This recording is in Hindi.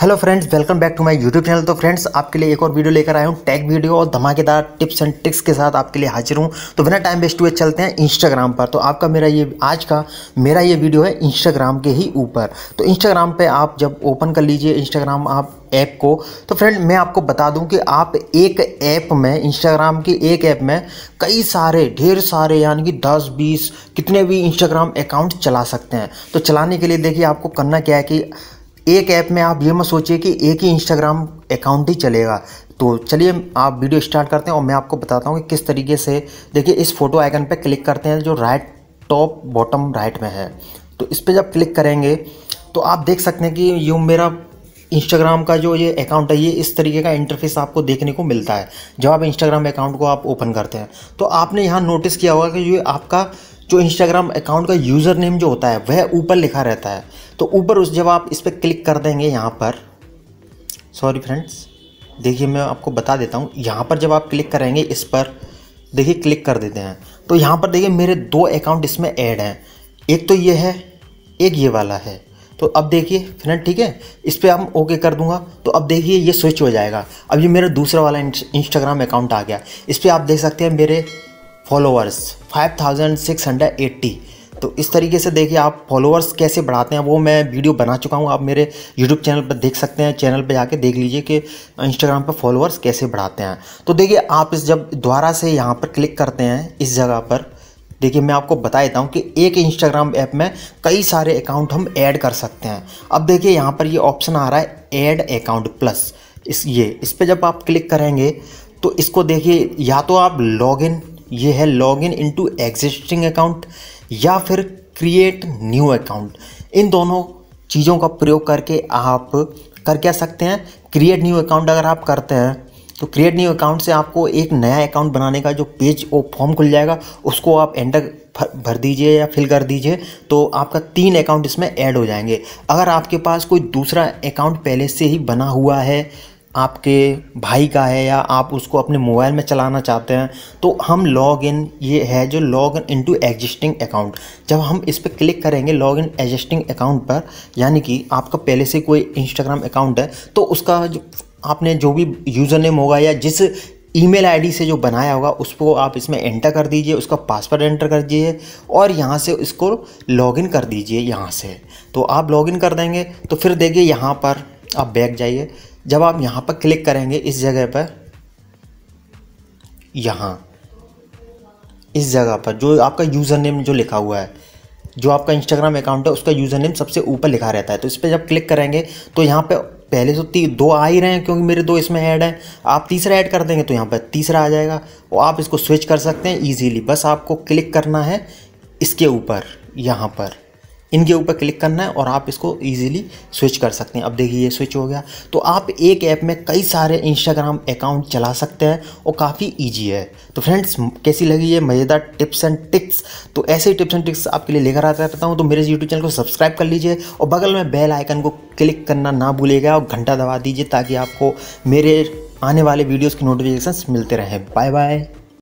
hello friends welcome back to my YouTube channel तो फ्रेंड्स आपके लिए एक और वीडियो लेकर आया हूँ टैग वीडियो और धमाकेदार टिप्स एंड ट्रिक्स के साथ आपके लिए हाजिर हूँ तो बिना टाइम वेस्ट हुए चलते हैं इंस्टाग्राम पर तो आपका मेरा ये आज का मेरा ये वीडियो है इंस्टाग्राम के ही ऊपर तो इंस्टाग्राम पर आप जब ओपन कर लीजिए इंस्टाग्राम आप ऐप को तो फ्रेंड मैं आपको बता दूं कि आप एक ऐप में इंस्टाग्राम की एक ऐप में कई सारे ढेर सारे यानी कि 10 20 कितने भी इंस्टाग्राम अकाउंट चला सकते हैं तो चलाने के लिए देखिए आपको करना क्या है कि एक ऐप में आप ये मत सोचिए कि एक ही इंस्टाग्राम अकाउंट ही चलेगा तो चलिए आप वीडियो स्टार्ट करते हैं और मैं आपको बताता हूँ कि किस तरीके से देखिए इस फोटो आइकन पर क्लिक करते हैं जो राइट टॉप बॉटम राइट में है तो इस पर जब क्लिक करेंगे तो आप देख सकते हैं कि यू मेरा इंस्टाग्राम का जो ये अकाउंट है ये इस तरीके का इंटरफेस आपको देखने को मिलता है जब आप इंस्टाग्राम अकाउंट को आप ओपन करते हैं तो आपने यहाँ नोटिस किया होगा कि ये आपका जो इंस्टाग्राम अकाउंट का यूज़र नेम जो होता है वह ऊपर लिखा रहता है तो ऊपर उस जब आप इस पर क्लिक कर देंगे यहाँ पर सॉरी फ्रेंड्स देखिए मैं आपको बता देता हूँ यहाँ पर जब आप क्लिक करेंगे इस पर देखिए क्लिक कर देते हैं तो यहाँ पर देखिए मेरे दो अकाउंट इसमें ऐड हैं एक तो ये है एक ये वाला है तो अब देखिए फ्रेंड ठीक है इस पर हम ओके कर दूंगा तो अब देखिए ये स्विच हो जाएगा अब ये मेरा दूसरा वाला इंस्टाग्राम अकाउंट आ गया इस पर आप देख सकते हैं मेरे फॉलोअर्स 5680 तो इस तरीके से देखिए आप फॉलोअर्स कैसे बढ़ाते हैं वो मैं वीडियो बना चुका हूँ आप मेरे यूट्यूब चैनल पर देख सकते हैं चैनल पर जाके देख लीजिए कि इंस्टाग्राम पर फॉलोअर्स कैसे बढ़ाते हैं तो देखिए आप इस जब द्वारा से यहाँ पर क्लिक करते हैं इस जगह पर देखिए मैं आपको बता देता हूँ कि एक इंस्टाग्राम ऐप में कई सारे अकाउंट हम ऐड कर सकते हैं अब देखिए यहाँ पर ये ऑप्शन आ रहा है ऐड अकाउंट प्लस इस ये इस पर जब आप क्लिक करेंगे तो इसको देखिए या तो आप लॉगिन ये है log in into existing account या फिर क्रिएट न्यू अकाउंट इन दोनों चीज़ों का प्रयोग करके आप कर क्या सकते हैं क्रिएट न्यू अकाउंट अगर आप करते हैं तो क्रिएट न्यू अकाउंट से आपको एक नया अकाउंट बनाने का जो पेज वो फॉर्म खुल जाएगा उसको आप एंटर भर दीजिए या फिल कर दीजिए तो आपका तीन अकाउंट इसमें ऐड हो जाएंगे अगर आपके पास कोई दूसरा अकाउंट पहले से ही बना हुआ है आपके भाई का है या आप उसको अपने मोबाइल में चलाना चाहते हैं तो हम लॉग इन ये है जो log in into existing account जब हम इस पर क्लिक करेंगे लॉग इन एग्जिस्टिंग अकाउंट पर यानी कि आपका पहले से कोई इंस्टाग्राम अकाउंट है तो उसका जो आपने जो भी यूज़र नेम होगा या जिस ईमेल आईडी से जो बनाया होगा उसको आप इसमें एंटर कर दीजिए उसका पासवर्ड एंटर कर दीजिए और यहाँ से इसको लॉगिन कर दीजिए यहाँ से तो आप लॉगिन कर देंगे तो फिर देखिए यहाँ पर आप बैक जाइए जब आप यहाँ पर क्लिक करेंगे इस जगह पर यहाँ इस जगह पर जो आपका यूज़र नेम जो लिखा हुआ है जो आपका इंस्टाग्राम अकाउंट है उसका यूज़र नेम सबसे ऊपर लिखा रहता है तो इस पर जब क्लिक करेंगे तो यहाँ पे पहले तो ती दो आ ही रहे हैं क्योंकि मेरे दो इसमें ऐड हैं आप तीसरा ऐड कर देंगे तो यहाँ पर तीसरा आ जाएगा और आप इसको स्विच कर सकते हैं ईजीली बस आपको क्लिक करना है इसके ऊपर यहाँ पर इनके ऊपर क्लिक करना है और आप इसको ईजिली स्विच कर सकते हैं अब देखिए ये स्विच हो गया तो आप एक ऐप में कई सारे इंस्टाग्राम अकाउंट चला सकते हैं और काफ़ी ईजी है तो फ्रेंड्स कैसी लगी ये मज़ेदार टिप्स एंड टिक्स तो ऐसे ही टिप्स एंड टिक्स आपके लिए लेकर आता रहता हूँ तो मेरे यूट्यूब चैनल को सब्सक्राइब कर लीजिए और बगल में बेल आइकन को क्लिक करना ना भूलेगा और घंटा दबा दीजिए ताकि आपको मेरे आने वाले वीडियोज़ की नोटिफिकेशन मिलते रहें बाय बाय